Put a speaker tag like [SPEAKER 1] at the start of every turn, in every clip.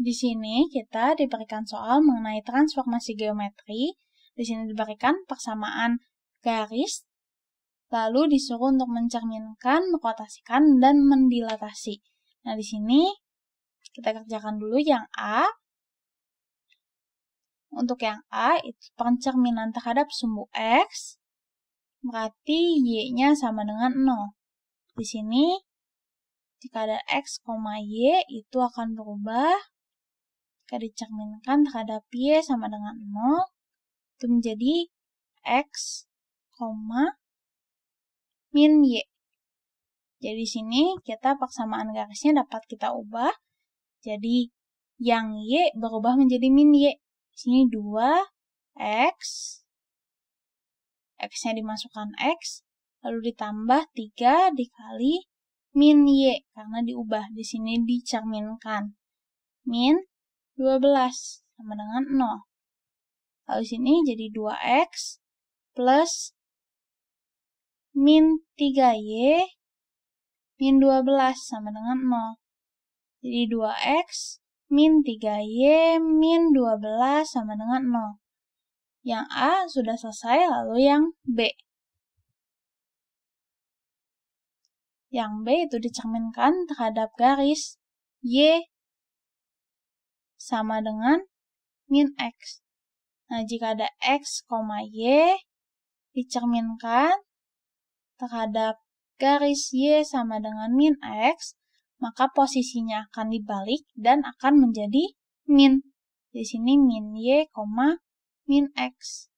[SPEAKER 1] Di sini kita diberikan soal mengenai transformasi geometri. Di sini diberikan persamaan garis, lalu disuruh untuk mencerminkan, mengkotasikan, dan mendilatasi. Nah, di sini kita kerjakan dulu yang A. Untuk yang A, itu pencerminan terhadap sumbu X, berarti Y-nya sama dengan 0. Di sini, jika ada X, Y, itu akan berubah K dicerminkan terhadap Y sama dengan 0. Itu menjadi X, min Y. Jadi sini kita persamaan garisnya dapat kita ubah. Jadi yang Y berubah menjadi min Y. Di sini 2X. X-nya dimasukkan X. Lalu ditambah 3 dikali min Y. Karena diubah. Di sini dicerminkan. Min 12 sama dengan 0. Lalu sini jadi 2x plus min 3y min 12 sama dengan 0. Jadi 2x min 3y min 12 sama dengan 0. Yang A sudah selesai, lalu yang B. Yang B itu dicerminkan terhadap garis Y sama dengan min X. Nah, jika ada X, Y dicerminkan terhadap garis Y sama dengan min X, maka posisinya akan dibalik dan akan menjadi min. Di sini min Y, min X.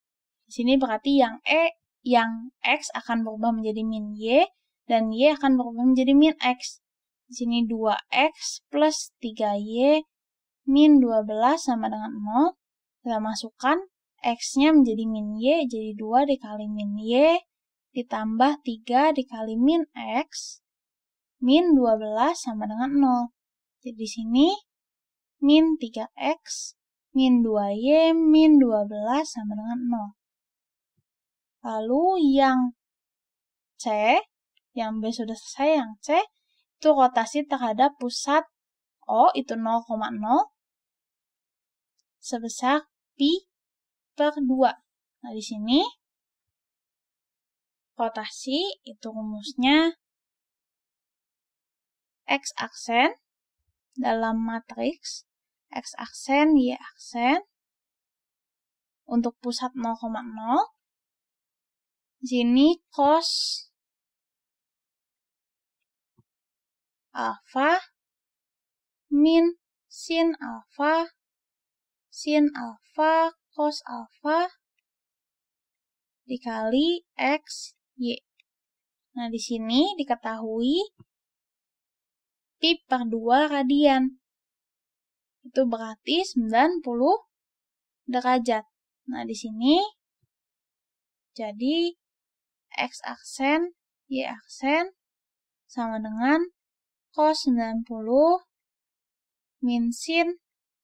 [SPEAKER 1] Di sini berarti yang E, yang X akan berubah menjadi min Y, dan Y akan berubah menjadi min X. Di sini 2X plus 3Y min 12 sama dengan 0. Kita masukkan X-nya menjadi min Y, jadi 2 dikali min Y, ditambah 3 dikali min X, min 12 sama dengan 0. Jadi di sini, min 3X, min 2Y, min 12 sama dengan 0. Lalu yang C, yang B sudah selesai, yang C, itu rotasi terhadap pusat O, itu 0,0, sebesar pi per 2. Nah, di sini rotasi itu rumusnya X aksen dalam matriks X aksen, Y aksen untuk pusat 0,0 di sini cos alfa min sin alfa sin alfa cos alfa dikali x y. Nah, di sini diketahui pi per 2 radian. Itu berarti 90 derajat. Nah, di sini jadi x aksen, y aksen sama dengan cos 90 min sin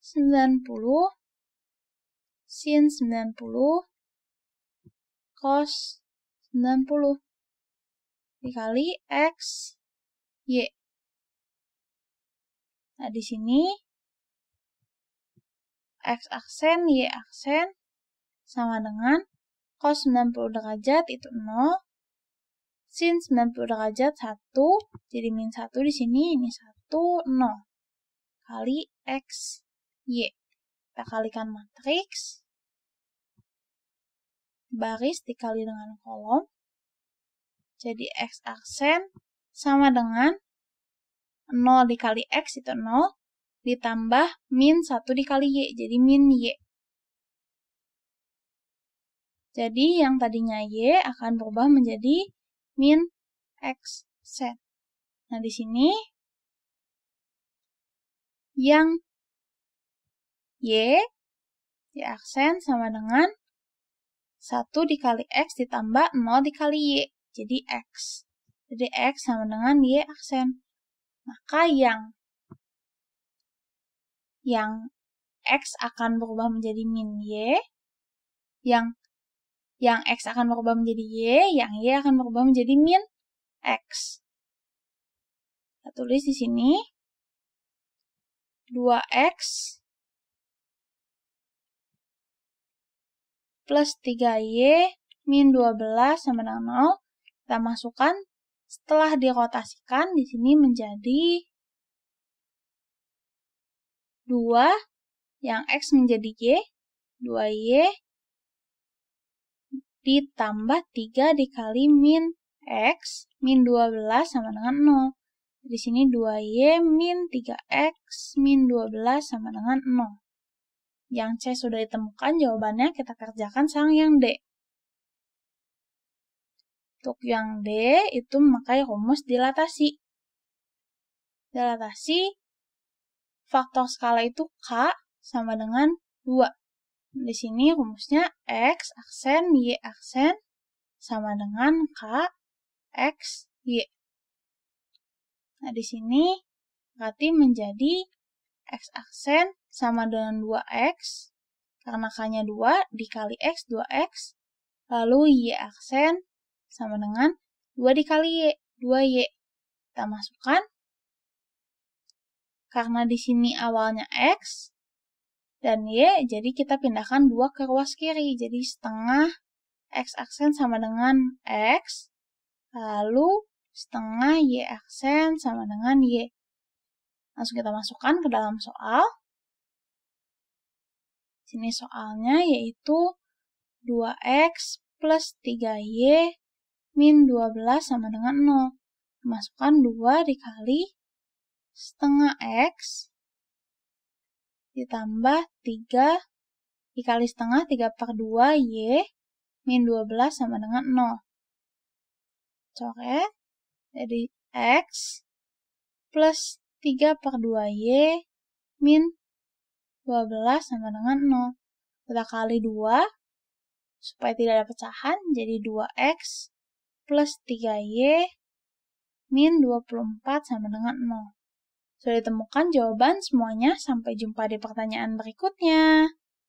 [SPEAKER 1] 90 sin 90 cos 90 dikali x y. Nah, di sini x aksen, y aksen sama dengan cos 90 derajat itu 0, sin 90 derajat 1, jadi min 1 di sini, ini 1, 0, kali x, y kita kalikan matriks baris dikali dengan kolom jadi x aksen sama dengan 0 dikali x itu 0 ditambah min 1 dikali y jadi min y jadi yang tadinya y akan berubah menjadi min x set. nah di sini yang Y di aksen sama dengan 1 dikali X ditambah 0 dikali Y. Jadi X. Jadi X sama dengan Y aksen. Maka yang yang X akan berubah menjadi min Y. Yang yang X akan berubah menjadi Y, yang Y akan berubah menjadi min X. Kita tulis di sini. 2X plus 3y min 12 sama dengan 0. Kita masukkan setelah dirotasikan di sini menjadi 2 yang x menjadi y, 2y ditambah 3 dikali min x min 12 sama dengan 0. Di sini 2y min 3x min 12 sama dengan 0. Yang C sudah ditemukan, jawabannya kita kerjakan sang yang D. Untuk yang D itu memakai rumus dilatasi. Dilatasi faktor skala itu K sama dengan 2. Di sini rumusnya X aksen Y aksen sama dengan K X Y. Nah, di sini berarti menjadi X aksen sama dengan 2x, karena k-nya 2 dikali x 2x, lalu y aksen sama dengan 2 dikali y, 2y. Kita masukkan. Karena di sini awalnya x dan y, jadi kita pindahkan 2 ke ruas kiri. Jadi setengah x aksen sama dengan x, lalu setengah y aksen sama dengan y. Langsung kita masukkan ke dalam soal. Jenis soalnya yaitu 2x plus 3y min 12 sama dengan 0. Masukkan 2 dikali setengah x ditambah 3 dikali setengah 3 per 2 y min 12 sama dengan 0. Coret. Jadi x plus 3 per 2y min 12 sama dengan 0. Kita kali 2, supaya tidak ada pecahan, jadi 2x plus 3y min 24 sama dengan 0. Sudah ditemukan jawaban semuanya, sampai jumpa di pertanyaan berikutnya.